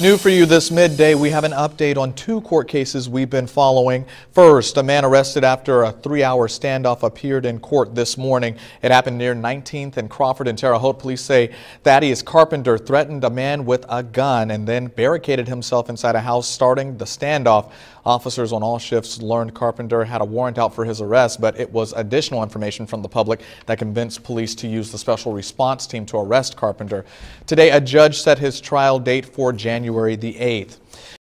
New for you this midday, we have an update on two court cases we've been following. First, a man arrested after a three-hour standoff appeared in court this morning. It happened near 19th and Crawford and Terre Haute. Police say Thaddeus Carpenter threatened a man with a gun and then barricaded himself inside a house, starting the standoff. Officers on all shifts learned Carpenter had a warrant out for his arrest, but it was additional information from the public that convinced police to use the special response team to arrest Carpenter. Today, a judge set his trial date for January January the 8th.